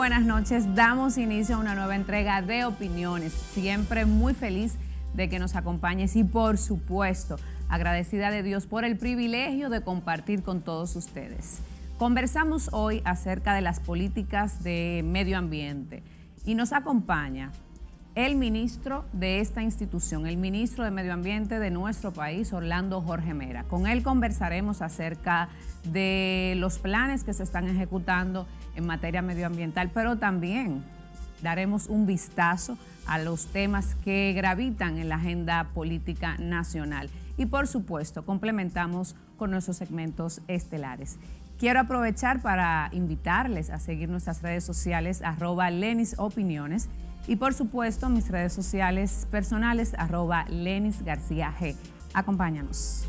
buenas noches. Damos inicio a una nueva entrega de opiniones. Siempre muy feliz de que nos acompañes y por supuesto agradecida de Dios por el privilegio de compartir con todos ustedes. Conversamos hoy acerca de las políticas de medio ambiente y nos acompaña el ministro de esta institución, el ministro de Medio Ambiente de nuestro país, Orlando Jorge Mera. Con él conversaremos acerca de los planes que se están ejecutando en materia medioambiental, pero también daremos un vistazo a los temas que gravitan en la agenda política nacional. Y por supuesto, complementamos con nuestros segmentos estelares. Quiero aprovechar para invitarles a seguir nuestras redes sociales, arroba Lenis Opiniones, y por supuesto mis redes sociales personales, arroba Lenis García G. Acompáñanos.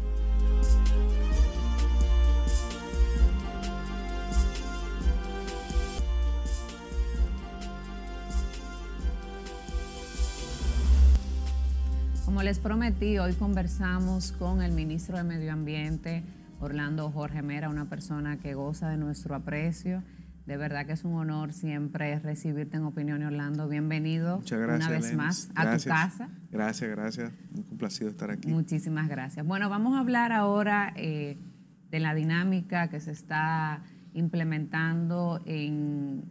Como les prometí, hoy conversamos con el ministro de Medio Ambiente, Orlando Jorge Mera, una persona que goza de nuestro aprecio. De verdad que es un honor siempre recibirte en Opinión Orlando. Bienvenido una vez más a tu casa. Gracias, gracias. Un complacido estar aquí. Muchísimas gracias. Bueno, vamos a hablar ahora eh, de la dinámica que se está implementando en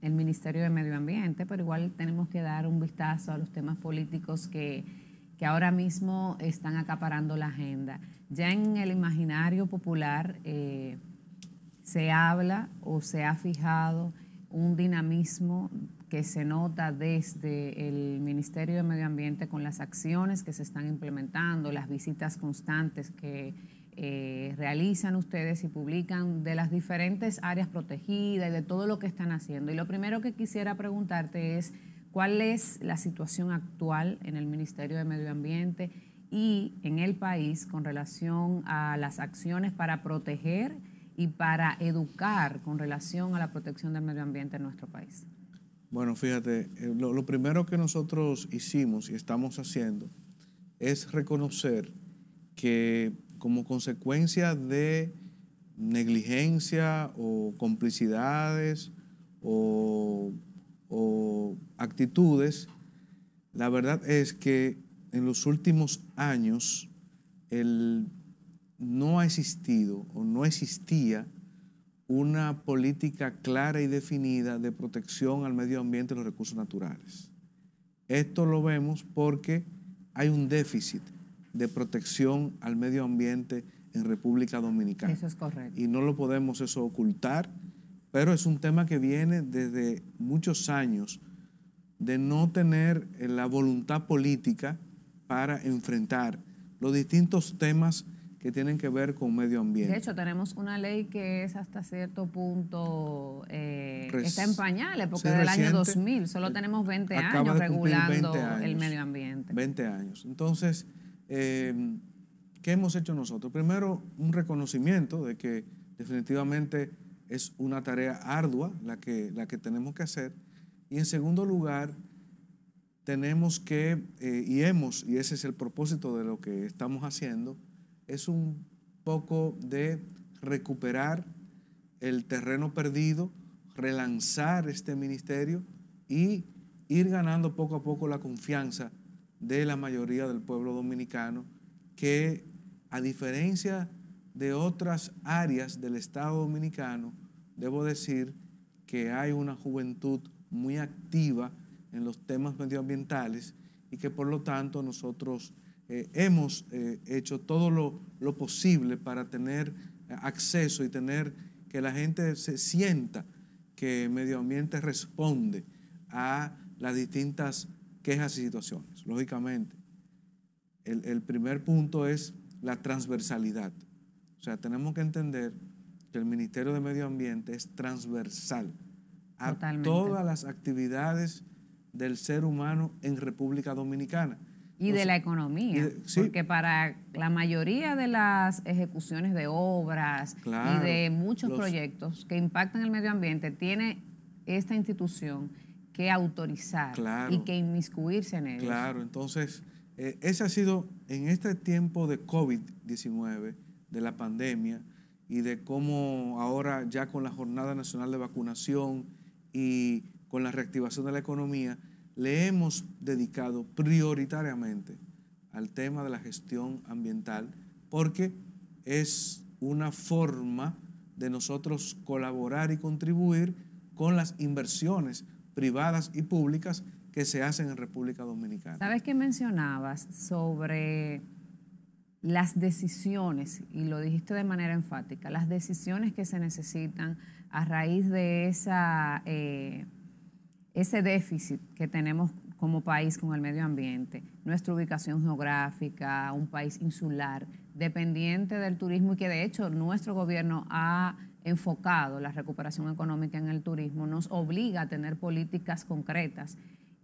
el Ministerio de Medio Ambiente, pero igual tenemos que dar un vistazo a los temas políticos que que ahora mismo están acaparando la agenda. Ya en el imaginario popular eh, se habla o se ha fijado un dinamismo que se nota desde el Ministerio de Medio Ambiente con las acciones que se están implementando, las visitas constantes que eh, realizan ustedes y publican de las diferentes áreas protegidas y de todo lo que están haciendo. Y lo primero que quisiera preguntarte es cuál es la situación actual en el Ministerio de Medio Ambiente y en el país con relación a las acciones para proteger y para educar con relación a la protección del medio ambiente en nuestro país. Bueno, fíjate, eh, lo, primero que nosotros hicimos y estamos haciendo es reconocer que como consecuencia de negligencia o complicidades o o actitudes, la verdad es que en los últimos años no ha existido o no existía una política clara y definida de protección al medio ambiente y los recursos naturales. Esto lo vemos porque hay un déficit de protección al medio ambiente en República Dominicana. Eso es correcto. Y no lo podemos eso ocultar pero es un tema que viene desde muchos años de no tener eh, la voluntad política para enfrentar los distintos temas que tienen que ver con medio ambiente. De hecho, tenemos una ley que es hasta cierto punto, eh, está en pañales, porque es del año 2000 solo eh, tenemos 20 años regulando el medio ambiente. 20 años. Entonces, em, ¿qué hemos hecho nosotros? Primero, un reconocimiento de que definitivamente es una tarea ardua la que, la que tenemos que hacer. Y en segundo lugar, tenemos que, eh, y hemos, y ese es el propósito de lo que estamos haciendo, es un poco de recuperar el terreno perdido, relanzar este ministerio y ir ganando poco a poco la confianza de la mayoría del pueblo dominicano que, a diferencia de otras áreas del Estado Dominicano, debo decir que hay una juventud muy activa en los temas medioambientales y que por lo tanto nosotros eh, hemos eh, hecho todo lo, posible para tener eh, acceso y tener que la gente se sienta que el medio ambiente responde a las distintas quejas y situaciones. Lógicamente, el primer punto es la transversalidad. O sea, tenemos que entender que el Ministerio de Medio Ambiente es transversal a todas las actividades del ser humano en República Dominicana. Y de la economía, porque para la mayoría de las ejecuciones de obras y de muchos proyectos que impactan el medio ambiente, tiene esta institución que autorizar y que inmiscuirse en ello. Claro, entonces eh, ese ha sido en este tiempo de COVID-19 de la pandemia y de cómo ahora ya con la Jornada Nacional de Vacunación y con la reactivación de la economía, le hemos dedicado prioritariamente al tema de la gestión ambiental porque es una forma de nosotros colaborar y contribuir con las inversiones privadas y públicas que se hacen en República Dominicana. Sabes qué mencionabas sobre las decisiones, y lo dijiste de manera enfática, las decisiones que se necesitan a raíz de esa, eh, ese déficit que tenemos como país con el medio ambiente, nuestra ubicación geográfica, un país insular, dependiente del turismo y que de hecho nuestro gobierno ha enfocado la recuperación económica en el turismo, nos obliga a tener políticas concretas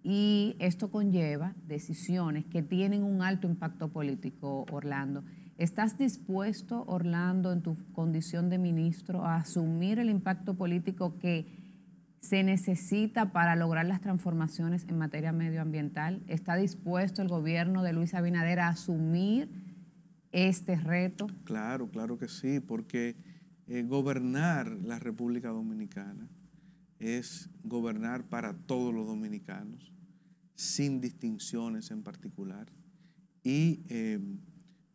y esto conlleva decisiones que tienen un alto impacto político, Orlando. ¿Estás dispuesto, Orlando, en tu condición de ministro, a asumir el impacto político que se necesita para lograr las transformaciones en materia medioambiental? ¿Está dispuesto el gobierno de Luis Abinader a asumir este reto? Claro, claro que sí, porque eh, gobernar la República Dominicana es gobernar para todos los dominicanos, sin distinciones en particular. Y eh,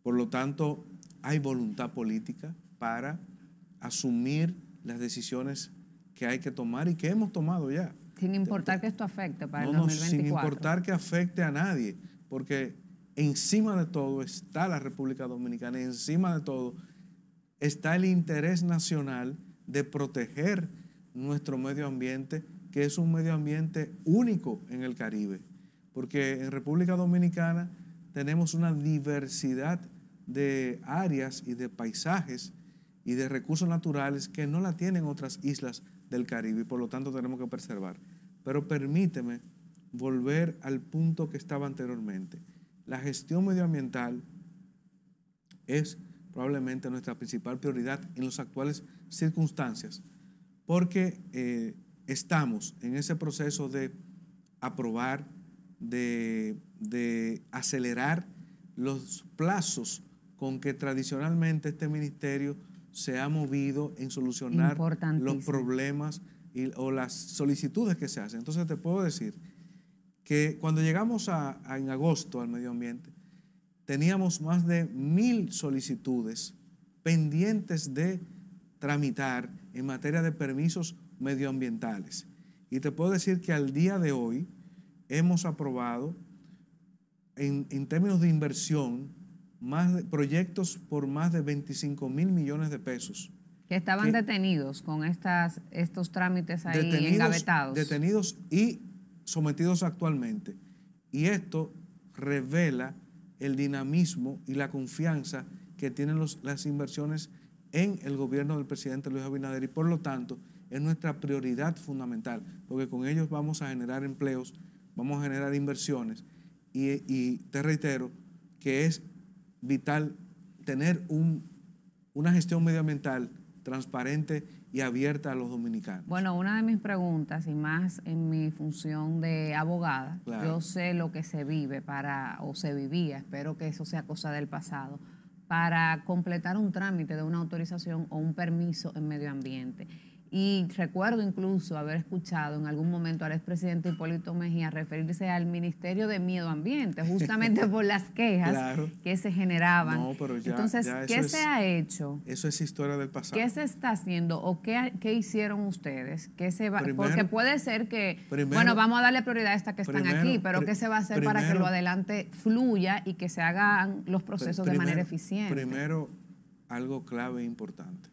por lo tanto hay voluntad política para asumir las decisiones que hay que tomar y que hemos tomado ya. Sin importar que esto afecte para el 2024. Sin importar que afecte a nadie, porque encima de todo está la República Dominicana, encima de todo está el interés nacional de proteger nuestro medio ambiente, que es un medio ambiente único en el Caribe, porque en República Dominicana tenemos una diversidad de áreas y de paisajes y de recursos naturales que no la tienen otras islas del Caribe y por lo tanto tenemos que preservar. Pero permíteme volver al punto que estaba anteriormente. La gestión medioambiental es probablemente nuestra principal prioridad en las actuales circunstancias, porque eh, estamos en ese proceso de aprobar, de, acelerar los plazos con que tradicionalmente este ministerio se ha movido en solucionar los problemas o las solicitudes que se hacen. Entonces te puedo decir que cuando llegamos en agosto al medio ambiente, teníamos más de mil solicitudes pendientes de tramitar en materia de permisos medioambientales. Y te puedo decir que al día de hoy hemos aprobado en, términos de inversión más proyectos por más de 25 mil millones de pesos. Que estaban detenidos con estas, estos trámites ahí detenidos, engavetados. Detenidos y sometidos actualmente. Y esto revela el dinamismo y la confianza que tienen las inversiones en el gobierno del presidente Luis Abinader y por lo tanto es nuestra prioridad fundamental, porque con ellos vamos a generar empleos, vamos a generar inversiones y, te reitero que es vital tener una gestión medioambiental transparente y abierta a los dominicanos. Bueno, una de mis preguntas, y más en mi función de abogada, yo sé lo que se vive para, o se vivía, espero que eso sea cosa del pasado para completar un trámite de una autorización o un permiso en medio ambiente. Y recuerdo incluso haber escuchado en algún momento al expresidente Hipólito Mejía referirse al Ministerio de Miedo Ambiente, justamente por las quejas que se generaban. Entonces, ¿qué se ha hecho? Eso es historia del pasado. ¿Qué se está haciendo o qué, qué hicieron ustedes? ¿Qué se va, porque puede ser que, bueno, vamos a darle prioridad a estas que están aquí, pero ¿qué se va a hacer para que lo adelante fluya y que se hagan los procesos de manera eficiente? Primero, algo clave e importante,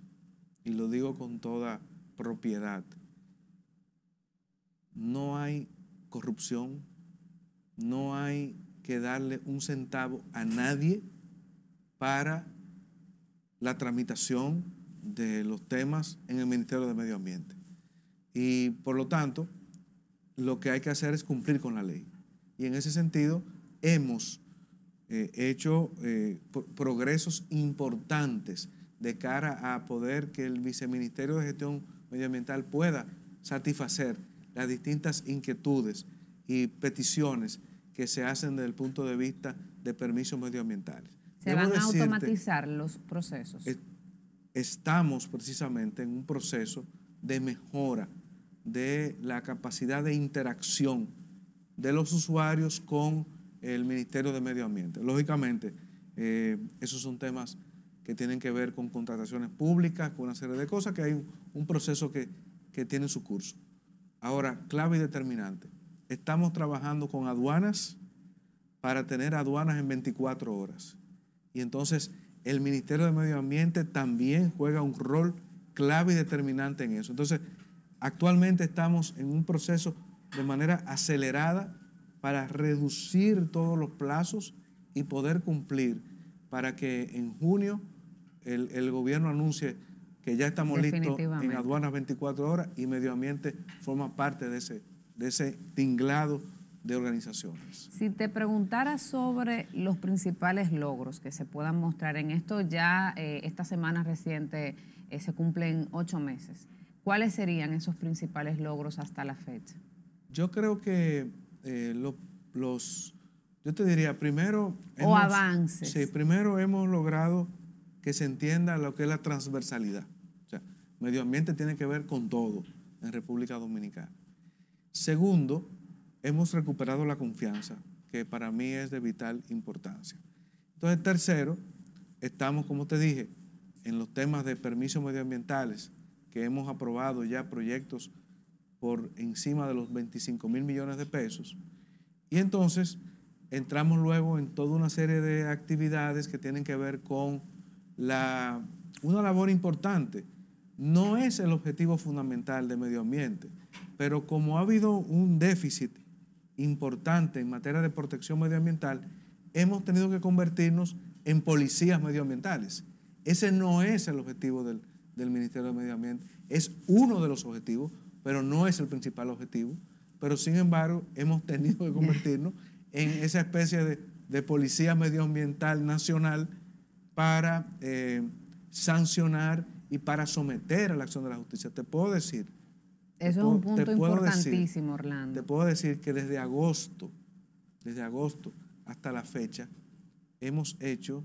y lo digo con toda propiedad, no hay corrupción, no hay que darle un centavo a nadie para la tramitación de los temas en el Ministerio de Medio Ambiente. Y por lo tanto, lo que hay que hacer es cumplir con la ley. Y en ese sentido, hemos eh, hecho eh, progresos importantes de cara a poder que el Viceministerio de Gestión medioambiental pueda satisfacer las distintas inquietudes y peticiones que se hacen desde el punto de vista de permisos medioambientales. ¿Se van a automatizar los procesos? estamos precisamente en un proceso de mejora de la capacidad de interacción de los usuarios con el Ministerio de Medio Ambiente. Lógicamente, eh, esos son temas que tienen que ver con contrataciones públicas, con una serie de cosas que hay un, un proceso que, tiene su curso. Ahora, clave y determinante. Estamos trabajando con aduanas para tener aduanas en 24 horas. Y entonces el Ministerio de Medio Ambiente también juega un rol clave y determinante en eso. Entonces, actualmente estamos en un proceso de manera acelerada para reducir todos los plazos y poder cumplir para que en junio el, el gobierno anuncie que ya estamos listos en aduanas 24 horas y medio ambiente forma parte de ese, de ese tinglado de organizaciones. Si te preguntara sobre los principales logros que se puedan mostrar en esto, ya eh, esta semana reciente eh, se cumplen ocho meses. ¿Cuáles serían esos principales logros hasta la fecha? Yo creo que eh, los, yo te diría, primero... o avances. Sí, primero hemos logrado que se entienda lo que es la transversalidad. Medio ambiente tiene que ver con todo en República Dominicana. Segundo, hemos recuperado la confianza, que para mí es de vital importancia. Entonces, tercero, estamos, como te dije, en los temas de permisos medioambientales, que hemos aprobado ya proyectos por encima de los 25 mil millones de pesos. Y entonces entramos luego en toda una serie de actividades que tienen que ver con la, una labor importante no es el objetivo fundamental de medio ambiente, pero como ha habido un déficit importante en materia de protección medioambiental, hemos tenido que convertirnos en policías medioambientales. Ese no es el objetivo del, Ministerio de Medio Ambiente, es uno de los objetivos, pero no es el principal objetivo. Pero sin embargo, hemos tenido que convertirnos en esa especie de, policía medioambiental nacional para eh, sancionar y para someter a la acción de la justicia. Te puedo decir. Eso es un punto importantísimo, Orlando. Te puedo decir que desde agosto, desde agosto hasta la fecha, hemos hecho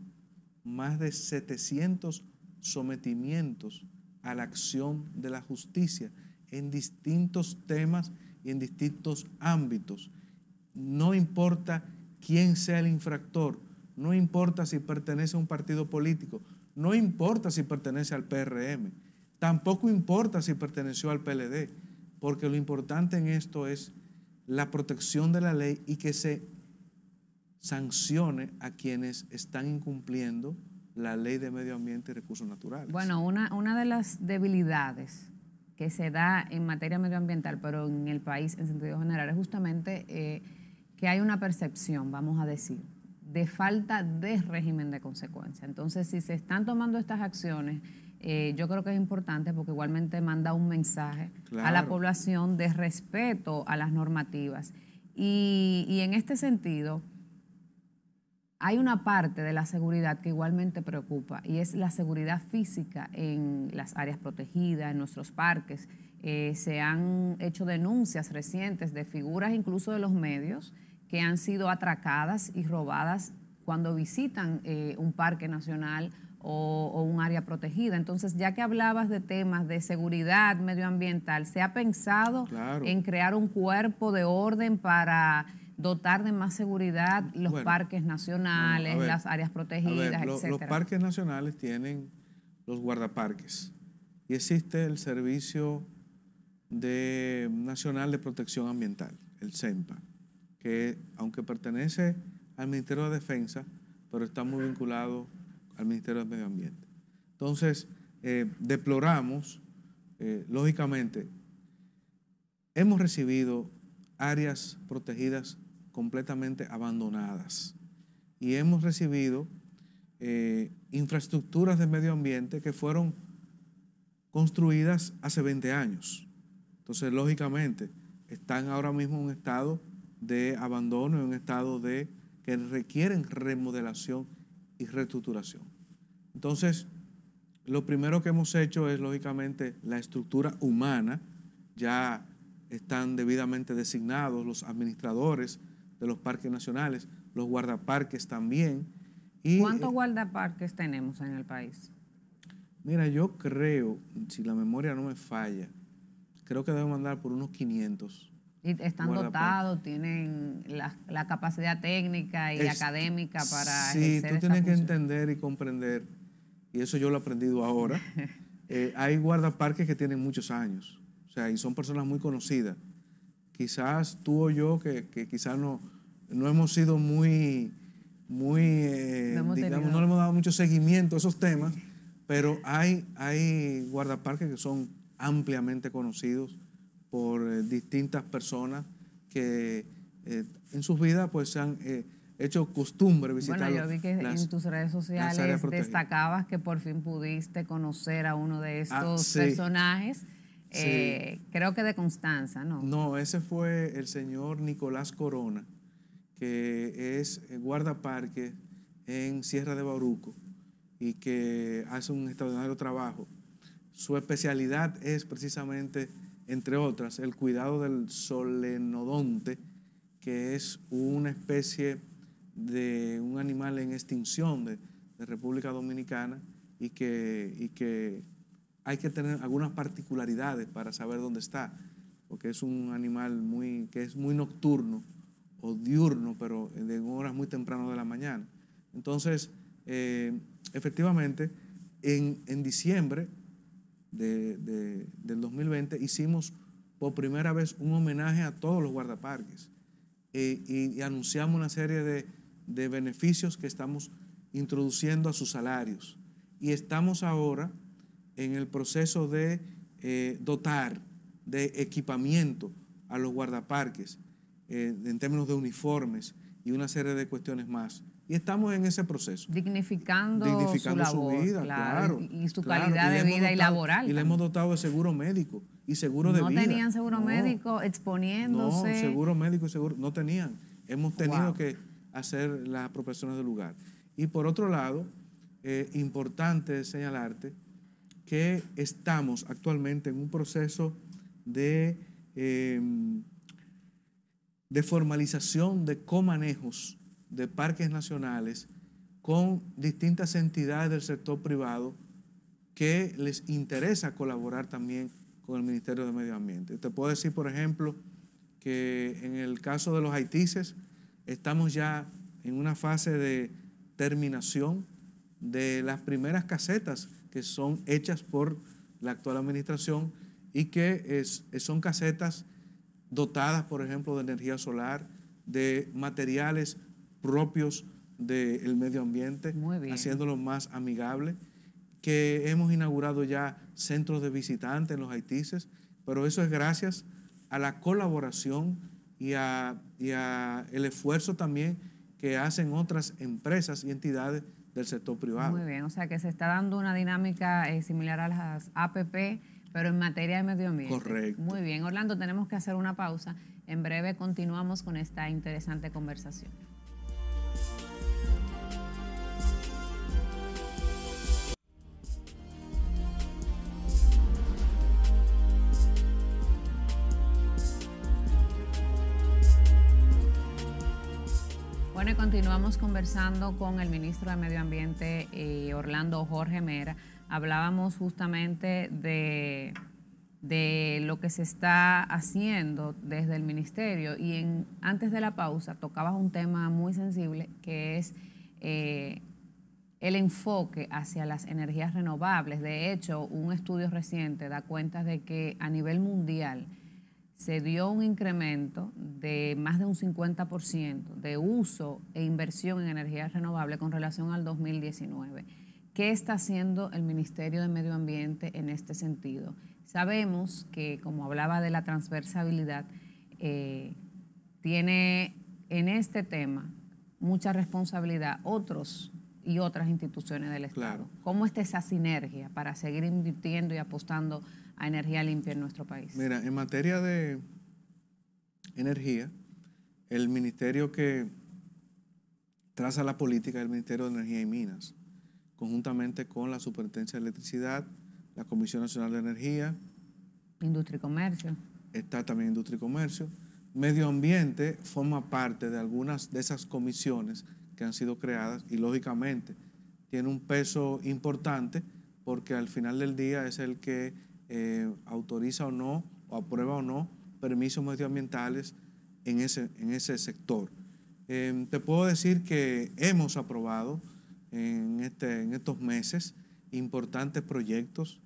más de 700 sometimientos a la acción de la justicia en distintos temas y en distintos ámbitos. No importa quién sea el infractor, no importa si pertenece a un partido político, no importa si pertenece al PRM, tampoco importa si perteneció al PLD, porque lo importante en esto es la protección de la ley y que se sancione a quienes están incumpliendo la ley de medio ambiente y recursos naturales. Bueno, una, una de las debilidades que se da en materia medioambiental, pero en el país en sentido general, es justamente eh, que hay una percepción, vamos a decir, de falta de régimen de consecuencia. Entonces, si se están tomando estas acciones, eh, yo creo que es importante porque igualmente manda un mensaje a la población de respeto a las normativas. Y, en este sentido, hay una parte de la seguridad que igualmente preocupa y es la seguridad física en las áreas protegidas, en nuestros parques. Eh, se han hecho denuncias recientes de figuras incluso de los medios que han sido atracadas y robadas cuando visitan eh, un parque nacional o, un área protegida. Entonces, ya que hablabas de temas de seguridad medioambiental, ¿se ha pensado en crear un cuerpo de orden para dotar de más seguridad los parques nacionales, las áreas protegidas, etcétera? Los parques nacionales tienen los guardaparques y existe el Servicio Nacional de Protección Ambiental, el CEMPA que aunque pertenece al Ministerio de Defensa, pero está muy vinculado al Ministerio del Medio Ambiente. Entonces, eh, deploramos, eh, lógicamente, hemos recibido áreas protegidas completamente abandonadas y hemos recibido eh, infraestructuras de medio ambiente que fueron construidas hace 20 años. Entonces, lógicamente, están ahora mismo en un estado de abandono, en un estado de que requieren remodelación y reestructuración. Entonces, lo primero que hemos hecho es, lógicamente, la estructura humana. Ya están debidamente designados los administradores de los parques nacionales, los guardaparques también. Y, ¿Cuántos guardaparques tenemos en el país? Mira, yo creo, si la memoria no me falla, creo que debemos andar por unos 500 y están pues, dotados, tienen la, capacidad técnica y académica para... Sí, tú tienes que entender y comprender, y eso yo lo he aprendido ahora, eh, hay guardaparques que tienen muchos años, o sea, y son personas muy conocidas. Quizás tú o yo, que, que quizás no, no hemos sido muy, muy eh, no, digamos, no le hemos dado mucho seguimiento a esos temas, pero hay, hay guardaparques que son ampliamente conocidos por eh, distintas personas que eh, en sus vidas pues se han eh, hecho costumbre visitar. Bueno, yo vi que en tus redes sociales destacabas que por fin pudiste conocer a uno de ah, estos personajes. Creo que de Constanza, ¿no? No, ese fue el señor Nicolás Corona, que es guardaparque en Sierra de Bauruco y que hace un extraordinario trabajo. Su especialidad es precisamente entre otras, el cuidado del solenodonte, que es una especie de un animal en extinción de, República Dominicana y que, que hay que tener algunas particularidades para saber dónde está, porque es un animal muy, que es muy nocturno o diurno, pero de horas muy temprano de la mañana. Entonces, eh, efectivamente, en, en diciembre de, del 2020 hicimos por primera vez un homenaje a todos los guardaparques eh, y, anunciamos una serie de, beneficios que estamos introduciendo a sus salarios. Y estamos ahora en el proceso de eh, dotar de equipamiento a los guardaparques eh, en términos de uniformes y una serie de cuestiones más. Y estamos en ese proceso. Dignificando, su, vida, claro. y, su calidad de vida y laboral. Y le hemos dotado de seguro médico y seguro de vida. No tenían seguro médico exponiéndose. No, seguro médico y seguro, no tenían. Hemos tenido que hacer las apropiaciones del lugar. Y por otro lado, eh, importante señalarte que estamos actualmente en un proceso de, em, de formalización de comanejos de parques nacionales con distintas entidades del sector privado que les interesa colaborar también con el Ministerio de Medio Ambiente. Te puedo decir, por ejemplo, que en el caso de los Haitices estamos ya en una fase de terminación de las primeras casetas que son hechas por la actual administración y que son casetas dotadas, por ejemplo, de energía solar, de materiales propios del medio ambiente, haciéndolo más amigable, que hemos inaugurado ya centros de visitantes en los Haitises, pero eso es gracias a la colaboración y a, el esfuerzo también que hacen otras empresas y entidades del sector privado. Muy bien, o sea que se está dando una dinámica eh, similar a las APP, pero en materia de medio ambiente. Correcto. Muy bien, Orlando, tenemos que hacer una pausa. En breve continuamos con esta interesante conversación. continuamos conversando con el ministro de Medio Ambiente, eh, Orlando Jorge Mera. Hablábamos justamente de, lo que se está haciendo desde el ministerio y en, antes de la pausa tocabas un tema muy sensible que es eh, el enfoque hacia las energías renovables. De hecho, un estudio reciente da cuenta de que a nivel mundial se dio un incremento de más de un 50% de uso e inversión en energías renovables con relación al 2019. ¿Qué está haciendo el Ministerio de Medio Ambiente en este sentido? Sabemos que, como hablaba de la transversabilidad, eh, tiene en este tema mucha responsabilidad otros y otras instituciones del Estado. ¿Cómo está esa sinergia para seguir invirtiendo y apostando a energía limpia en nuestro país. Mira, en materia de energía, el ministerio que traza la política es el Ministerio de Energía y Minas, conjuntamente con la Superintendencia de Electricidad, la Comisión Nacional de Energía. Industria y Comercio. Está también Industria y Comercio. Medio Ambiente forma parte de algunas de esas comisiones que han sido creadas y lógicamente tiene un peso importante porque al final del día es el que eh, autoriza o no, o aprueba o no, permisos medioambientales en ese, en ese sector. Em, te puedo decir que hemos aprobado en, este, en estos meses importantes proyectos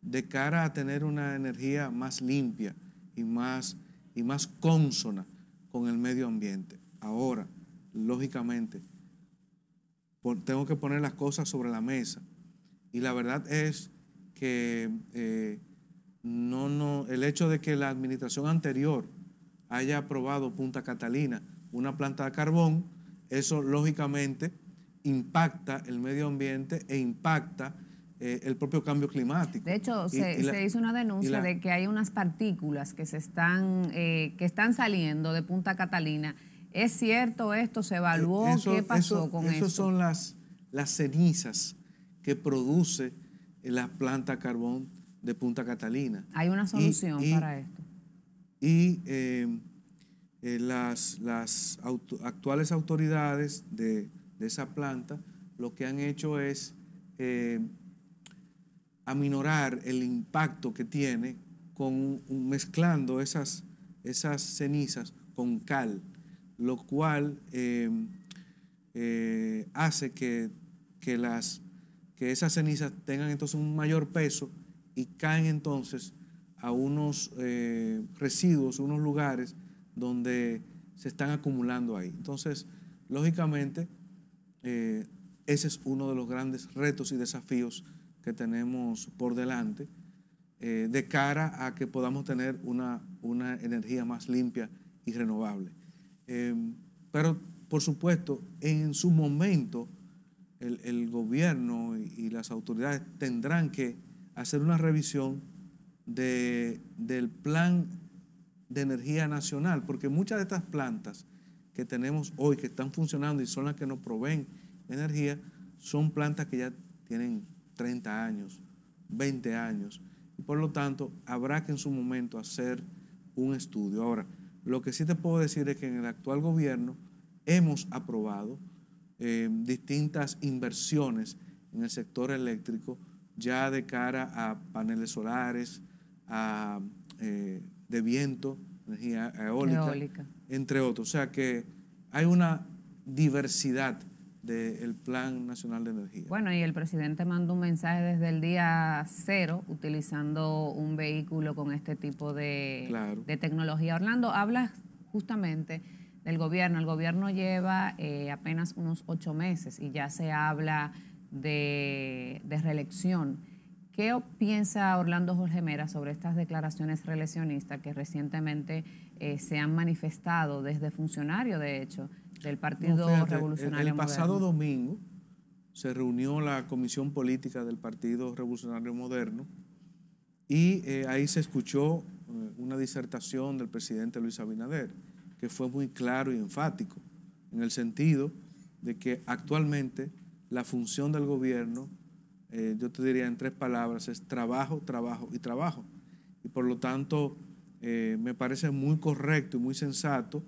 de cara a tener una energía más limpia y más, y más consona con el medio ambiente. Ahora, lógicamente, tengo que poner las cosas sobre la mesa. Y la verdad es que eh, no, no, el hecho de que la administración anterior haya aprobado Punta Catalina una planta de carbón, eso lógicamente impacta el medio ambiente e impacta eh, el propio cambio climático. De hecho, se, hizo una denuncia de que hay unas partículas que se están, eh, que están saliendo de Punta Catalina. ¿Es cierto esto? ¿Se evaluó? ¿Qué pasó con eso? Esas son las, las cenizas que produce la planta carbón de Punta Catalina. Hay una solución para esto. Y em, eh, las, actuales autoridades de, esa planta lo que han hecho es em, aminorar el impacto que tiene con, mezclando esas, esas cenizas con cal, lo cual em, eh, hace que, que las que esas cenizas tengan entonces un mayor peso y caen entonces a unos eh, residuos, unos lugares donde se están acumulando ahí. Entonces, lógicamente, eh, ese es uno de los grandes retos y desafíos que tenemos por delante eh, de cara a que podamos tener una, una energía más limpia y renovable. pero, por supuesto, en su momento, el, gobierno y, las autoridades tendrán que hacer una revisión del plan de energía nacional, porque muchas de estas plantas que tenemos hoy, que están funcionando y son las que nos proveen energía, son plantas que ya tienen 30 años, 20 años, y por lo tanto habrá que en su momento hacer un estudio. Ahora, lo que sí te puedo decir es que en el actual gobierno hemos aprobado eh, distintas inversiones en el sector eléctrico ya de cara a paneles solares, a, eh, de viento, energía eólica, entre otros. O sea que hay una diversidad del Plan Nacional de Energía. Bueno, y el presidente mandó un mensaje desde el día cero utilizando un vehículo con este tipo de, de tecnología. Orlando, hablas justamente gobierno. El gobierno lleva eh, apenas unos ocho meses y ya se habla de, de reelección. ¿Qué piensa Orlando Jorge Mera sobre estas declaraciones reeleccionistas que recientemente eh, se han manifestado desde funcionarios, de hecho, del Partido Revolucionario el, el pasado domingo se reunió la Comisión Política del Partido Revolucionario Moderno y eh, ahí se escuchó una disertación del presidente Luis Abinader que fue muy claro y enfático, en el sentido de que actualmente la función del gobierno, eh, yo te diría en tres palabras, es trabajo, trabajo y trabajo. Y por lo tanto, eh, me parece muy correcto y muy sensato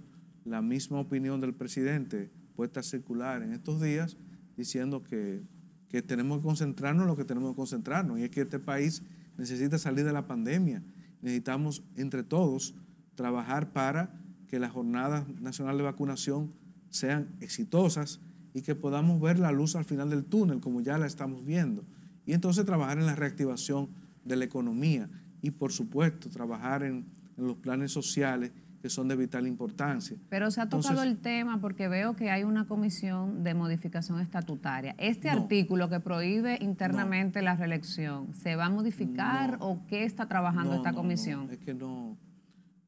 la misma opinión del presidente puesta circular en estos días, diciendo que, que tenemos que concentrarnos en lo que tenemos que concentrarnos, y es que este país necesita salir de la pandemia. Necesitamos entre todos trabajar para que las jornadas nacionales de vacunación sean exitosas y que podamos ver la luz al final del túnel, como ya la estamos viendo. Y entonces trabajar en la reactivación de la economía y, por supuesto, trabajar en, los planes sociales que son de vital importancia. Pero se ha tocado el tema porque veo que hay una comisión de modificación estatutaria. ¿Este artículo que prohíbe internamente la reelección se va a modificar o qué está trabajando esta comisión? es que no,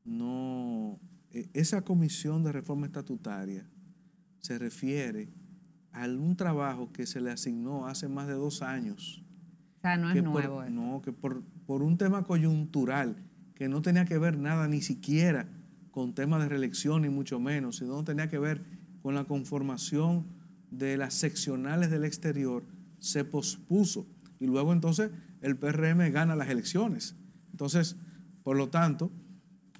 no, e-, esa comisión de reforma estatutaria se refiere a un trabajo que se le asignó hace más de dos años. O sea, no es nuevo. Por, no, que por, un tema coyuntural, que no tenía que ver nada ni siquiera con temas de reelección, y mucho menos, sino tenía que ver con la conformación de las seccionales del exterior, se pospuso. Y luego entonces el PRM gana las elecciones. Entonces, por lo tanto,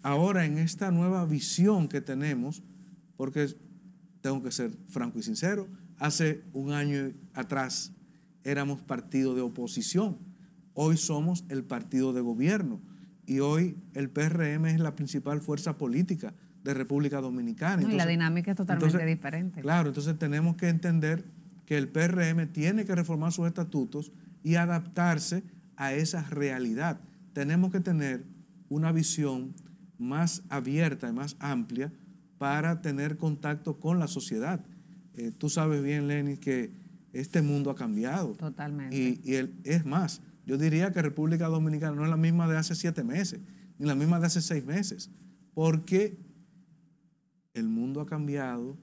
ahora en esta nueva visión que tenemos, porque tengo que ser franco y sincero, hace un año atrás éramos partido de oposición, hoy somos el partido de gobierno y hoy el PRM es la principal fuerza política de República Dominicana. y la dinámica es totalmente diferente. Claro, entonces tenemos que entender que el PRM tiene que reformar sus estatutos y adaptarse a esa realidad. Tenemos que tener una visión más abierta y más amplia para tener contacto con la sociedad. Eh, tú sabes bien, Lenny, que este mundo ha cambiado. Totalmente. Y, es más, yo diría que República Dominicana no es la misma de hace siete meses, ni la misma de hace seis meses, porque el mundo ha cambiado,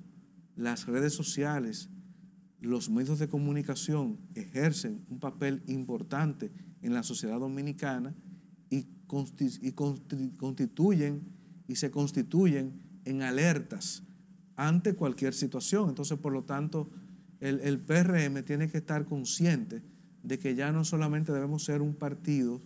las redes sociales, los medios de comunicación ejercen un papel importante en la sociedad dominicana y y constituyen y se constituyen en alertas ante cualquier situación. Entonces, por lo tanto, el, el PRM tiene que estar consciente de que ya no solamente debemos ser un partido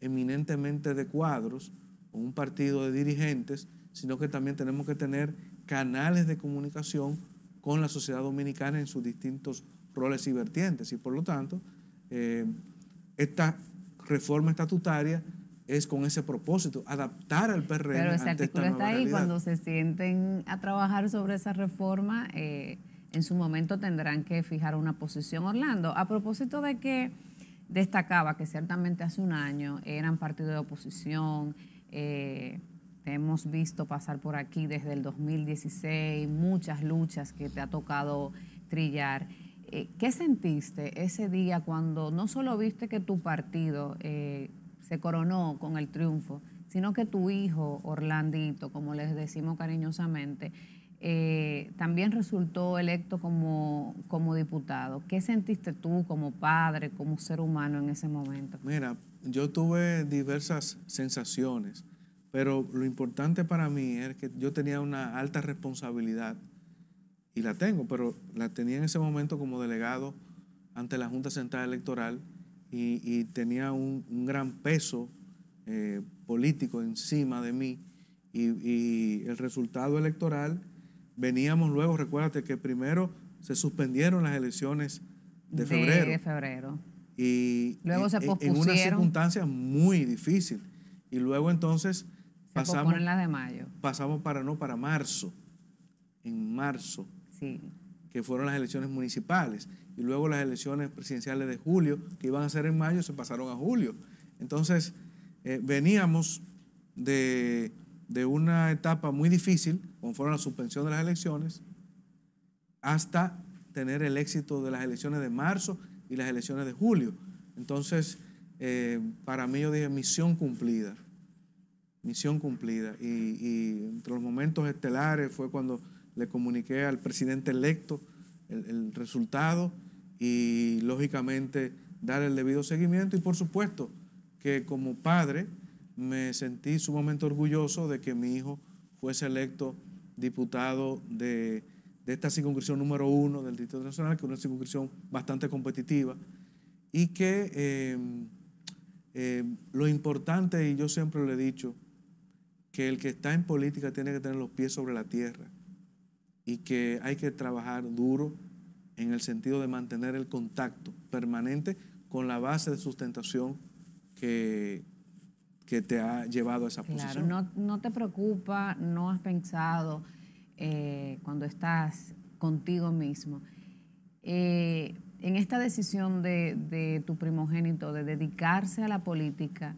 eminentemente de cuadros o un partido de dirigentes, sino que también tenemos que tener canales de comunicación con la sociedad dominicana en sus distintos roles y vertientes. Y por lo tanto, eh, esta reforma estatutaria es con ese propósito, adaptar al PRM. Pero ese está ahí, cuando se sienten a trabajar sobre esa reforma, eh, en su momento tendrán que fijar una posición. Orlando, a propósito de que destacaba que ciertamente hace un año eran partido de oposición, eh, hemos visto pasar por aquí desde el 2016, muchas luchas que te ha tocado trillar. Eh, ¿Qué sentiste ese día cuando no solo viste que tu partido se coronó con el triunfo, sino que tu hijo, Orlandito, como les decimos cariñosamente, eh, también resultó electo como, como diputado. ¿Qué sentiste tú como padre, como ser humano en ese momento? Mira, yo tuve diversas sensaciones, pero lo importante para mí es que yo tenía una alta responsabilidad, y la tengo, pero la tenía en ese momento como delegado ante la Junta Central Electoral y, tenía un, gran peso eh, político encima de mí y, el resultado electoral veníamos luego, recuérdate que primero se suspendieron las elecciones de febrero. De, febrero. Y luego en, se En una circunstancia muy difícil. Y luego entonces se en las de mayo. pasamos para no para marzo. En marzo. Sí fueron las elecciones municipales, y luego las elecciones presidenciales de julio, que iban a ser en mayo, se pasaron a julio. Entonces, eh, veníamos de, de, una etapa muy difícil, como fueron la suspensión de las elecciones, hasta tener el éxito de las elecciones de marzo y las elecciones de julio. Entonces, eh, para mí yo dije, misión cumplida, misión cumplida. Y, y entre los momentos estelares fue cuando le comuniqué al presidente electo el, resultado y lógicamente dar el debido seguimiento y por supuesto que como padre me sentí sumamente orgulloso de que mi hijo fuese electo diputado de, esta circunscripción número uno del Distrito Nacional, que es una circunscripción bastante competitiva, y que em, em, lo importante, y yo siempre lo he dicho, que el que está en política tiene que tener los pies sobre la tierra y que hay que trabajar duro en el sentido de mantener el contacto permanente con la base de sustentación que, que te ha llevado a esa posición. Claro, no, te preocupa, no has pensado eh, cuando estás contigo mismo. Eh, en esta decisión de, de, tu primogénito de dedicarse a la política,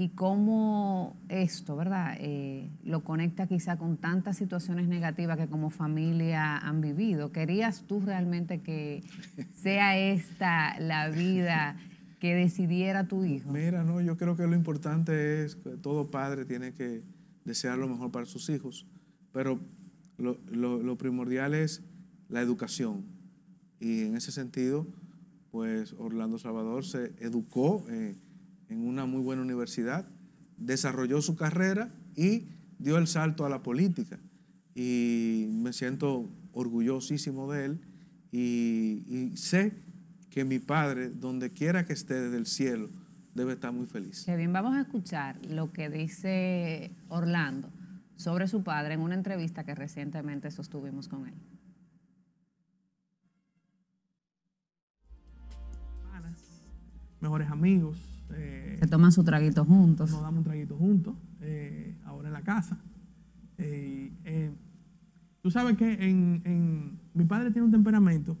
y cómo esto, ¿verdad? Eh, lo conecta quizá con tantas situaciones negativas que como familia han vivido. ¿Querías tú realmente que sea esta la vida que decidiera tu hijo? Mira, no, yo creo que lo importante es que todo padre tiene que desear lo mejor para sus hijos, pero lo, primordial es la educación. Y en ese sentido, pues Orlando Salvador se educó. Eh, en una muy buena universidad, desarrolló su carrera y dio el salto a la política. Y me siento orgullosísimo de él y, sé que mi padre, donde quiera que esté desde el cielo, debe estar muy feliz. Qué bien, vamos a escuchar lo que dice Orlando sobre su padre en una entrevista que recientemente sostuvimos con él. Mejores amigos, eh, Se toman su traguito juntos. Nos damos un traguito juntos, eh, ahora en la casa. Eh, tú sabes que en, mi padre tiene un temperamento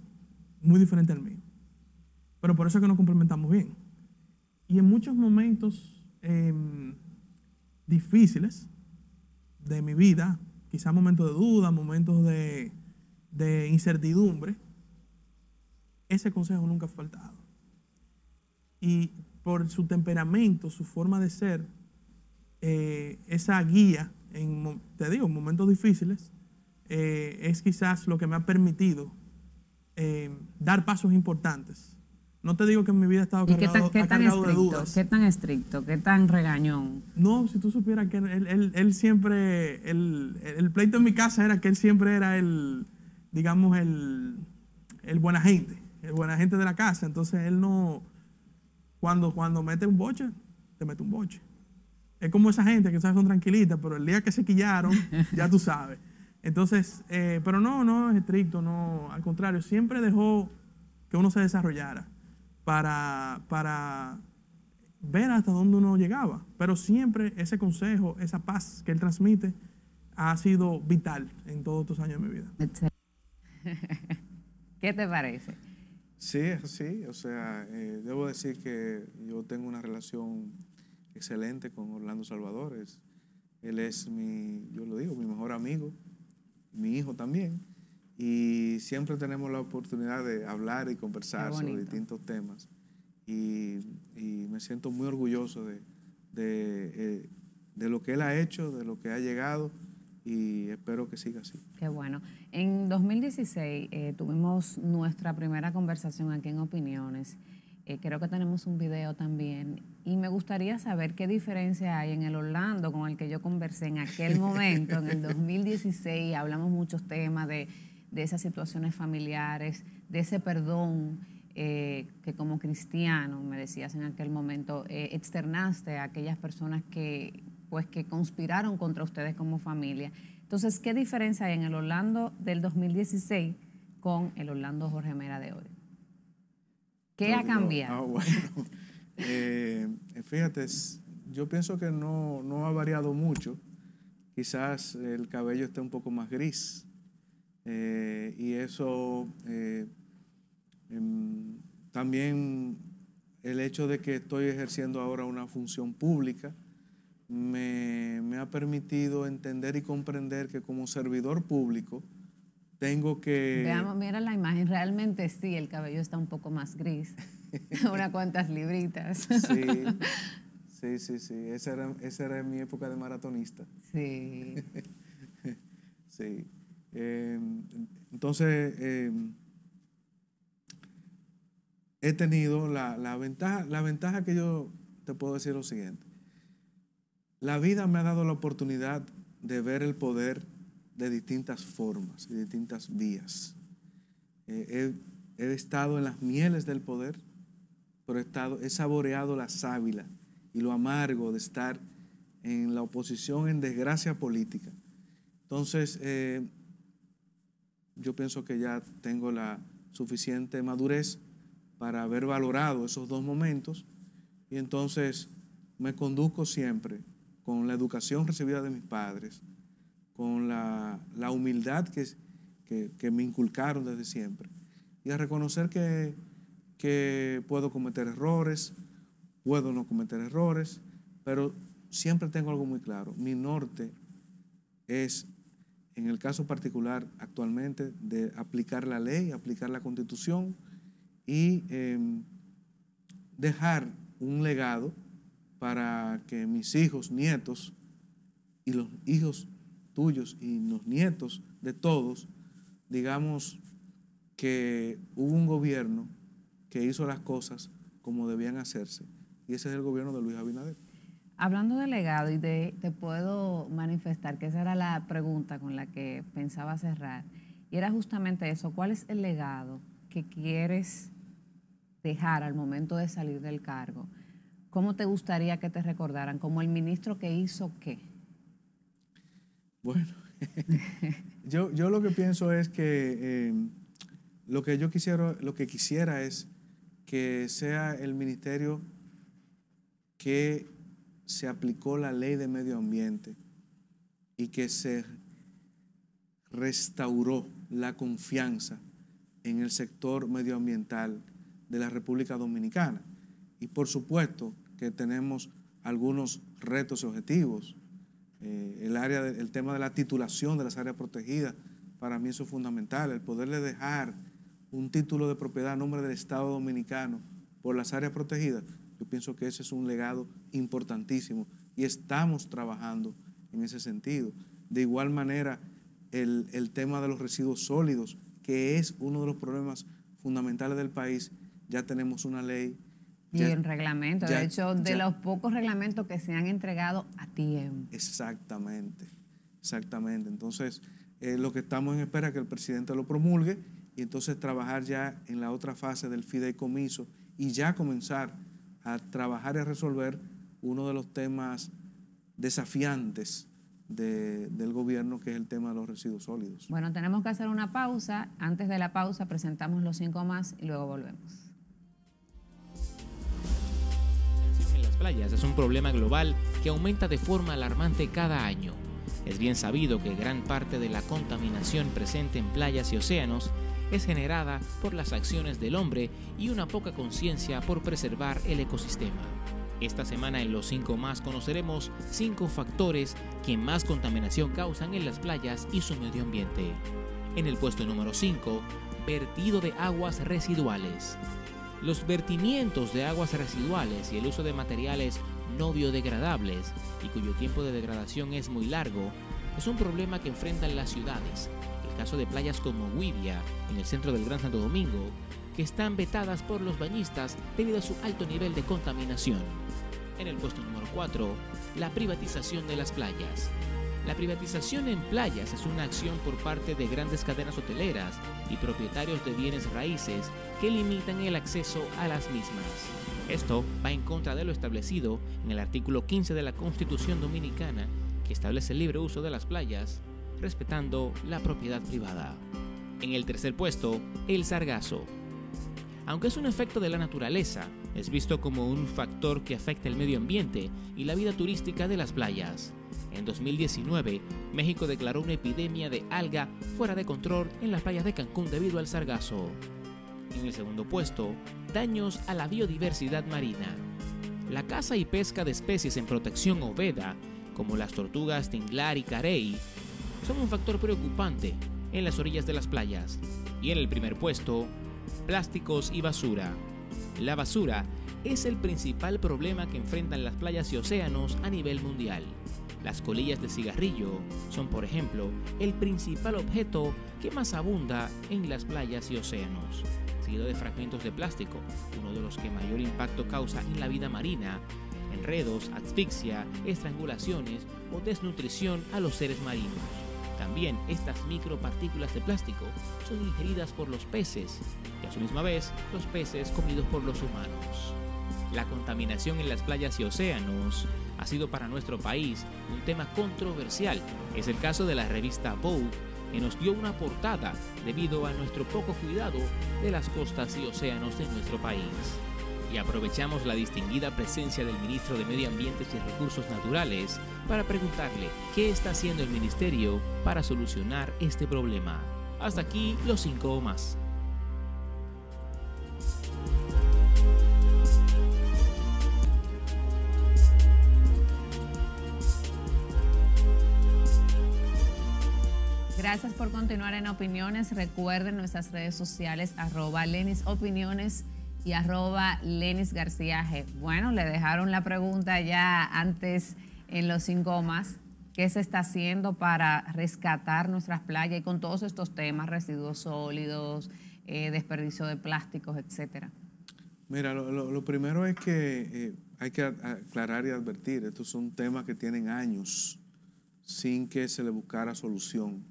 muy diferente al mío, pero por eso es que nos complementamos bien. Y en muchos momentos em, difíciles de mi vida, quizás momentos de duda, momentos de, de incertidumbre, ese consejo nunca ha faltado. Y por su temperamento, su forma de ser, eh, esa guía, en, te digo, momentos difíciles, eh, es quizás lo que me ha permitido eh, dar pasos importantes. No te digo que en mi vida ha estado cargado, tan, estricto, de ¿Qué tan estricto? ¿Qué tan regañón? No, si tú supieras que él, siempre, el pleito en mi casa era que él siempre era el, digamos, el, el buena gente, el buena gente de la casa. Entonces él no, cuando, cuando mete un boche, te mete un boche. Es como esa gente que sabes son tranquilitas, pero el día que se quillaron, ya tú sabes. Entonces, eh, pero no, no es estricto, no, al contrario, siempre dejó que uno se desarrollara para, para ver hasta dónde uno llegaba. Pero siempre ese consejo, esa paz que él transmite, ha sido vital en todos estos años de mi vida. ¿Qué te parece? Sí, sí, O sea, eh, debo decir que yo tengo una relación excelente con Orlando Salvador. él es mi, yo lo digo, mi mejor amigo, mi hijo también. Y siempre tenemos la oportunidad de hablar y conversar sobre distintos temas. Y, y, me siento muy orgulloso de, eh, de lo que él ha hecho, de lo que ha llegado y espero que siga así. Qué bueno. En 2016 eh, tuvimos nuestra primera conversación aquí en Opiniones. Eh, creo que tenemos un video también. Y me gustaría saber qué diferencia hay en el Orlando con el que yo conversé en aquel momento, en el 2016. Hablamos muchos temas de, de esas situaciones familiares, de ese perdón. Eh, que como cristiano, me decías en aquel momento, externaste a aquellas personas que pues que conspiraron contra ustedes como familia. Entonces, ¿qué diferencia hay en el Orlando del 2016 con el Orlando Jorge Mera de hoy? ¿Qué ha cambiado? Ah, eh, eh, fíjate, yo pienso que no, ha variado mucho. Quizás el cabello esté un poco más gris. Eh, y eso em, también el hecho de que estoy ejerciendo ahora una función pública me, ha permitido entender y comprender que como servidor público tengo que... Veamos, mira la imagen, realmente sí, el cabello está un poco más gris, unas cuantas libritas. sí, sí, sí, sí, esa era, esa mi época de maratonista. Sí. sí. Em, entonces, em, he tenido la, la, ventaja, la ventaja que yo te puedo decir lo siguiente la vida me ha dado la oportunidad de ver el poder de distintas formas y distintas vías. Eh, he, estado en las mieles del poder, pero he, estado, he saboreado la sábila y lo amargo de estar en la oposición, en desgracia política. Entonces, eh, yo pienso que ya tengo la suficiente madurez para haber valorado esos dos momentos y entonces me conduzco siempre con la educación recibida de mis padres, con la, humildad que, que, me inculcaron desde siempre, y a reconocer que, puedo cometer errores, puedo no cometer errores, pero siempre tengo algo muy claro. Mi norte es, en el caso particular actualmente, de aplicar la ley, aplicar la constitución y em, dejar un legado para que mis hijos, nietos y los hijos tuyos y los nietos de todos, digamos que hubo un gobierno que hizo las cosas como debían hacerse. Y ese es el gobierno de Luis Abinader. Hablando de legado, y de, te puedo manifestar que esa era la pregunta con la que pensaba cerrar, y era justamente eso, ¿cuál es el legado que quieres dejar al momento de salir del cargo? ¿Cómo te gustaría que te recordaran? ¿Como el ministro que hizo qué? Bueno, yo, lo que pienso es que eh, lo que yo quisiera, lo que quisiera es que sea el ministerio que se aplicó la ley de medio ambiente y que se restauró la confianza en el sector medioambiental de la República Dominicana. Y por supuesto, que tenemos algunos retos y objetivos. Eh, el, área tema de la titulación de las áreas protegidas, para mí eso es fundamental, el poderle dejar un título de propiedad a nombre del Estado Dominicano por las áreas protegidas, yo pienso que ese es un legado importantísimo y estamos trabajando en ese sentido. De igual manera, el, el tema de los residuos sólidos, que es uno de los problemas fundamentales del país, ya tenemos una ley y el reglamento, de hecho, de los pocos reglamentos que se han entregado a tiempo. Exactamente, exactamente. Entonces, eh, lo que estamos en espera es que el presidente lo promulgue y entonces trabajar ya en la otra fase del fideicomiso y ya comenzar a trabajar y a resolver uno de los temas desafiantes del gobierno, que es el tema de los residuos sólidos. Bueno, tenemos que hacer una pausa. Antes de la pausa presentamos los cinco más y luego volvemos. playas es un problema global que aumenta de forma alarmante cada año. Es bien sabido que gran parte de la contaminación presente en playas y océanos es generada por las acciones del hombre y una poca conciencia por preservar el ecosistema. Esta semana en Los 5 Más conoceremos 5 factores que más contaminación causan en las playas y su medio ambiente. En el puesto número 5, vertido de aguas residuales los vertimientos de aguas residuales y el uso de materiales no biodegradables y cuyo tiempo de degradación es muy largo, es un problema que enfrentan las ciudades. El caso de playas como Huivia, en el centro del Gran Santo Domingo, que están vetadas por los bañistas debido a su alto nivel de contaminación. En el puesto número 4, la privatización de las playas. La privatización en playas es una acción por parte de grandes cadenas hoteleras y propietarios de bienes raíces que limitan el acceso a las mismas. Esto va en contra de lo establecido en el artículo 15 de la Constitución Dominicana, que establece el libre uso de las playas, respetando la propiedad privada. En el tercer puesto, el sargazo. Aunque es un efecto de la naturaleza, es visto como un factor que afecta el medio ambiente y la vida turística de las playas. En 2019, México declaró una epidemia de alga fuera de control en las playas de Cancún debido al sargazo. En el segundo puesto, daños a la biodiversidad marina. La caza y pesca de especies en protección oveda, como las tortugas tinglar y carey, son un factor preocupante en las orillas de las playas. Y en el primer puesto, plásticos y basura. La basura es el principal problema que enfrentan las playas y océanos a nivel mundial. Las colillas de cigarrillo son, por ejemplo, el principal objeto que más abunda en las playas y océanos, seguido de fragmentos de plástico, uno de los que mayor impacto causa en la vida marina, enredos, asfixia, estrangulaciones o desnutrición a los seres marinos. También estas micropartículas de plástico son ingeridas por los peces y a su misma vez los peces comidos por los humanos. La contaminación en las playas y océanos ha sido para nuestro país un tema controversial. Es el caso de la revista Vogue, que nos dio una portada debido a nuestro poco cuidado de las costas y océanos de nuestro país. Y aprovechamos la distinguida presencia del ministro de Medio Ambiente y Recursos Naturales para preguntarle qué está haciendo el ministerio para solucionar este problema. Hasta aquí los cinco o más. Gracias por continuar en Opiniones. Recuerden nuestras redes sociales, arroba Lenis Opiniones y arroba Lenis García Bueno, le dejaron la pregunta ya antes en los cinco más. ¿Qué se está haciendo para rescatar nuestras playas y con todos estos temas, residuos sólidos, eh, desperdicio de plásticos, etcétera? Mira, lo, primero es que eh, hay que aclarar y advertir, estos son temas que tienen años sin que se le buscara solución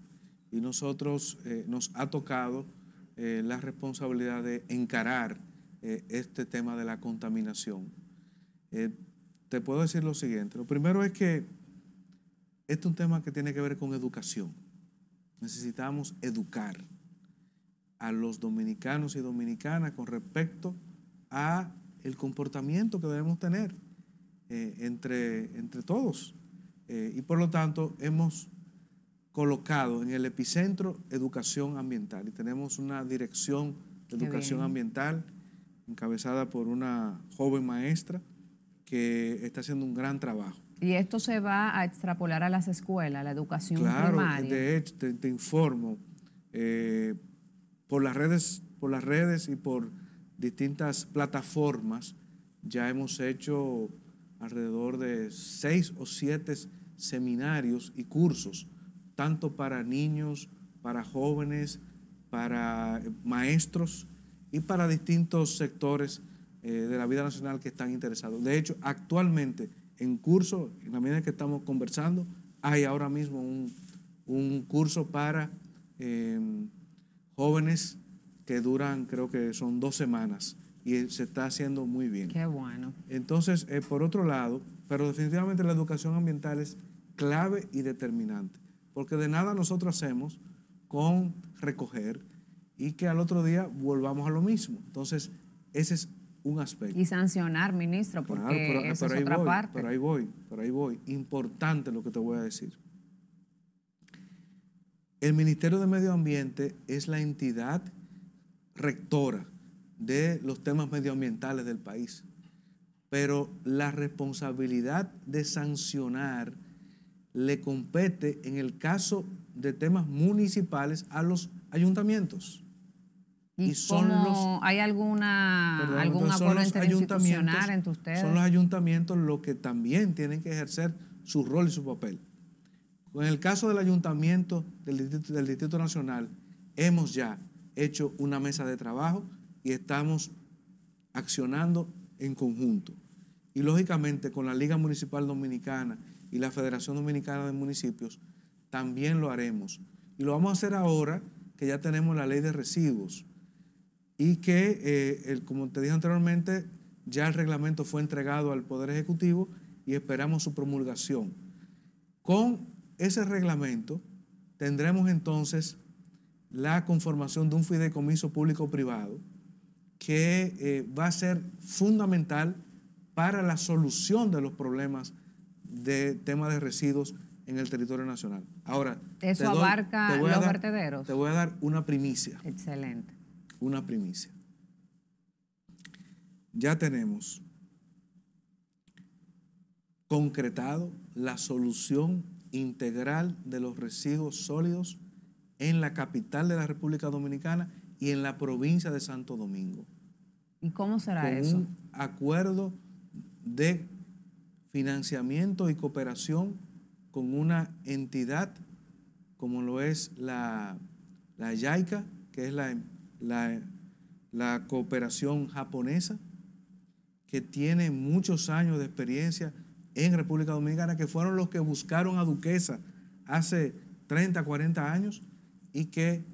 y nosotros eh, nos ha tocado eh, la responsabilidad de encarar eh, este tema de la contaminación. te puedo decir lo siguiente. Lo primero es que este es un tema que tiene que ver con educación. Necesitamos educar a los dominicanos y dominicanas con respecto a el comportamiento que debemos tener entre, entre todos. y por lo tanto, hemos colocado en el epicentro educación ambiental y tenemos una dirección de educación ambiental encabezada por una joven maestra que está haciendo un gran trabajo. Y esto se va a extrapolar a las escuelas, la educación claro, de hecho, te, informo, eh, por, las redes, por las redes y por distintas plataformas, ya hemos hecho alrededor de seis o siete seminarios y cursos tanto para niños, para jóvenes, para maestros y para distintos sectores eh, de la vida nacional que están interesados. De hecho, actualmente en curso, en la medida que estamos conversando, hay ahora mismo un, curso para em, jóvenes que duran, creo que son dos semanas y se está haciendo muy bien. Qué bueno. Entonces, eh, por otro lado, pero definitivamente la educación ambiental es clave y determinante. Porque de nada nosotros hacemos con recoger y que al otro día volvamos a lo mismo. Entonces, ese es un aspecto. Y sancionar, ministro, porque claro, pero, eso pero es otra voy, parte. Pero ahí voy, Por ahí voy. Importante lo que te voy a decir. El Ministerio de Medio Ambiente es la entidad rectora de los temas medioambientales del país, pero la responsabilidad de sancionar le compete en el caso de temas municipales a los ayuntamientos. Y, son los hay alguna entre ustedes. Son los ayuntamientos los que también tienen que ejercer su rol y su papel. En el caso del ayuntamiento del Distrito Nacional, hemos ya hecho una mesa de trabajo y estamos accionando en conjunto. Y lógicamente con la Liga Municipal Dominicana y la Federación Dominicana de Municipios, también lo haremos. Y lo vamos a hacer ahora que ya tenemos la ley de residuos y que, eh, el, como te dije anteriormente, ya el reglamento fue entregado al Poder Ejecutivo y esperamos su promulgación. Con ese reglamento tendremos entonces la conformación de un fideicomiso público-privado que eh, va a ser fundamental para la solución de los problemas de tema de residuos en el territorio nacional. Ahora, eso abarca los vertederos. Te voy a dar una primicia. Excelente. Una primicia. Ya tenemos concretado la solución integral de los residuos sólidos en la capital de la República Dominicana y en la provincia de Santo Domingo. ¿Y cómo será eso? Un acuerdo de financiamiento y cooperación con una entidad como lo es la, la YAICA, que es la, la, cooperación japonesa, que tiene muchos años de experiencia en República Dominicana, que fueron los que buscaron a Duquesa hace 30, 40 años y que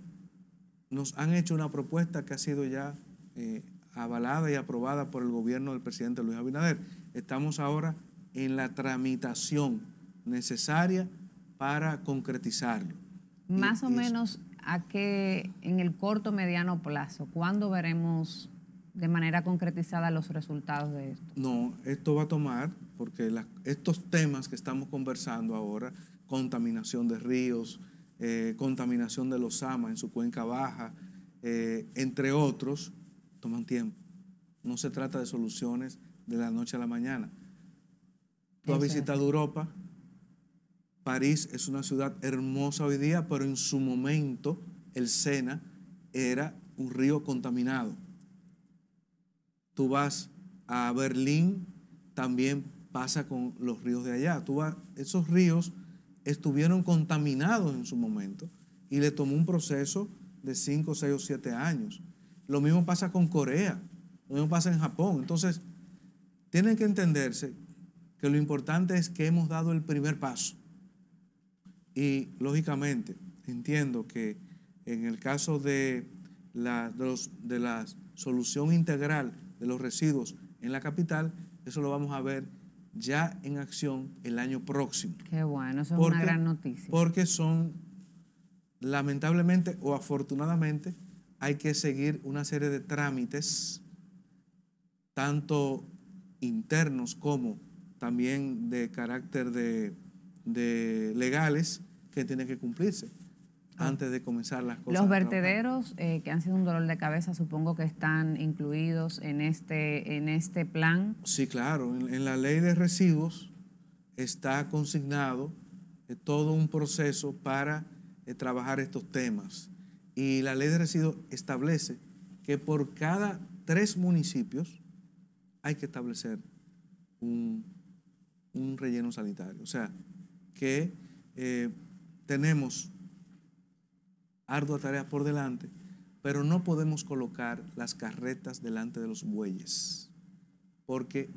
nos han hecho una propuesta que ha sido ya eh, avalada y aprobada por el gobierno del presidente Luis Abinader. Estamos ahora en la tramitación necesaria para concretizarlo. Más o menos a que en el corto mediano plazo, ¿cuándo veremos de manera concretizada los resultados de esto? No, esto va a tomar, porque estos temas que estamos conversando ahora, contaminación de ríos, eh, contaminación de los ama en su cuenca baja, eh, entre otros, toman tiempo. No se trata de soluciones de la noche a la mañana. Tú has visitado Europa. París es una ciudad hermosa hoy día, pero en su momento el Sena era un río contaminado. Tú vas a Berlín, también pasa con los ríos de allá. Tú esos ríos estuvieron contaminados en su momento y le tomó un proceso de 5, 6 o 7 años. Lo mismo pasa con Corea, lo mismo pasa en Japón. Entonces, tienen que entenderse lo importante es que hemos dado el primer paso. Y lógicamente, entiendo que en el caso de la, de, solución integral de los residuos en la capital, eso lo vamos a ver ya en acción el año próximo. Qué bueno, eso es una gran noticia. Porque son, lamentablemente o afortunadamente, hay que seguir una serie de trámites, tanto internos como también de carácter de, legales que tiene que cumplirse ah. antes de comenzar las cosas. Los vertederos eh, que han sido un dolor de cabeza, supongo que están incluidos en este, en este plan. Sí, claro, en, la ley de residuos está consignado eh, todo un proceso para eh, trabajar estos temas. Y la ley de residuos establece que por cada tres municipios hay que establecer un un relleno sanitario. O sea, que eh, tenemos ardua tarea por delante, pero no podemos colocar las carretas delante de los bueyes, porque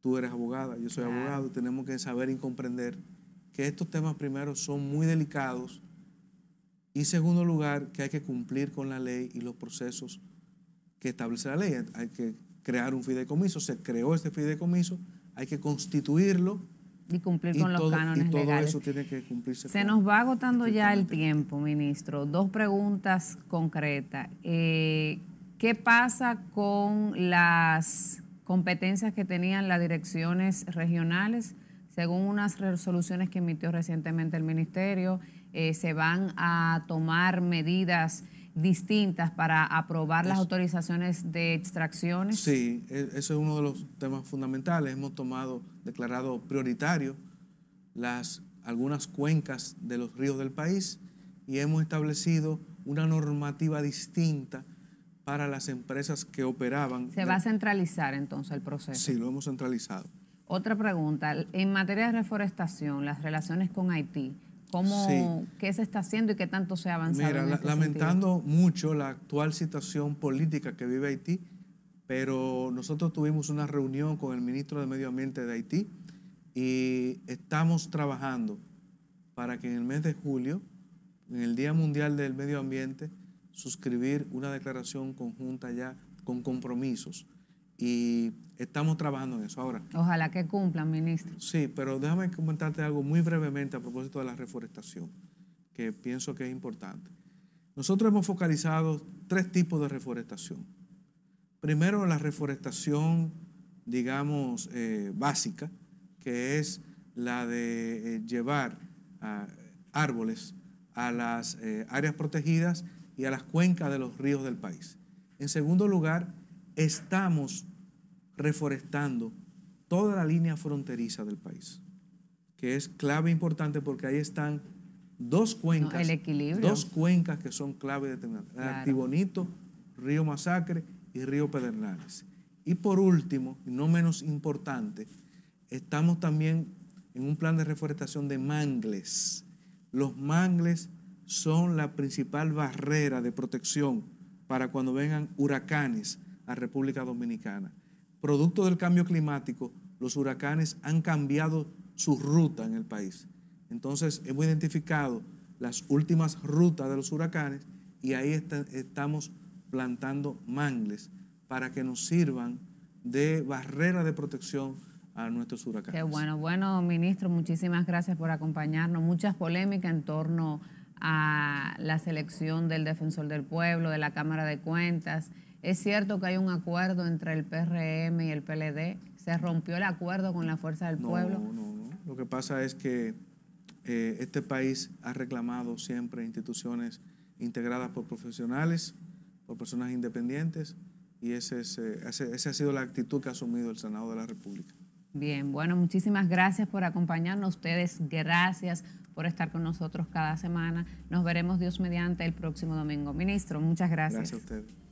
tú eres abogada, yo soy abogado, tenemos que saber y comprender que estos temas primero son muy delicados y segundo lugar que hay que cumplir con la ley y los procesos que establece la ley. Hay que crear un fideicomiso, se creó este fideicomiso, hay que constituirlo. Y cumplir con los cánones legales. Se nos va agotando ya el tiempo, ministro. Dos preguntas concretas. Eh, ¿Qué pasa con las competencias que tenían las direcciones regionales? Según unas resoluciones que emitió recientemente el ministerio, eh, se van a tomar medidas distintas para aprobar las autorizaciones de extracciones? Sí, e, eso es uno de los temas fundamentales. Hemos tomado, declarado prioritario las, algunas cuencas de los ríos del país y hemos establecido una normativa distinta para las empresas que operaban. ¿Se va a centralizar entonces el proceso? Sí, lo hemos centralizado. Otra pregunta, en materia de reforestación, las relaciones con Haití, ¿Cómo, ¿Qué se está haciendo y qué tanto se ha avanzado? Mira, este lamentando mucho la actual situación política que vive Haití, pero nosotros tuvimos una reunión con el ministro de Medio Ambiente de Haití y estamos trabajando para que en el mes de julio, en el Día Mundial del Medio Ambiente, suscribir una declaración conjunta ya con compromisos y estamos trabajando en eso ahora. Ojalá que cumplan, ministro. Sí, pero déjame comentarte algo muy brevemente a propósito de la reforestación, que pienso que es importante. Nosotros hemos focalizado tres tipos de reforestación. Primero, la reforestación, digamos, eh, básica, que es la de eh, llevar ah, árboles a las eh, áreas protegidas y a las cuencas de los ríos del país. En segundo lugar, estamos reforestando toda la línea fronteriza del país, que es clave e importante porque ahí están dos cuencas, dos cuencas que son clave de claro. el Río Masacre y Río Pedernales. Y por último, y no menos importante, estamos también en un plan de reforestación de mangles. Los mangles son la principal barrera de protección para cuando vengan huracanes, a República Dominicana. Producto del cambio climático, los huracanes han cambiado su ruta en el país. Entonces hemos identificado las últimas rutas de los huracanes y ahí estamos plantando mangles para que nos sirvan de barrera de protección a nuestros huracanes. Qué bueno, bueno, ministro, muchísimas gracias por acompañarnos. Muchas polémicas en torno a la selección del defensor del pueblo, de la Cámara de Cuentas. Es cierto que hay un acuerdo entre el PRM y el PLD. ¿Se rompió el acuerdo con la Fuerza del Pueblo? No, no. no. Lo que pasa es que eh, este país ha reclamado siempre instituciones integradas por profesionales, por personas independientes, y ese esa eh, ha sido la actitud que ha asumido el Senado de la República. Bien, bueno, muchísimas gracias por acompañarnos ustedes. Gracias por estar con nosotros cada semana. Nos veremos Dios mediante el próximo domingo. Ministro, muchas gracias. Gracias a ustedes.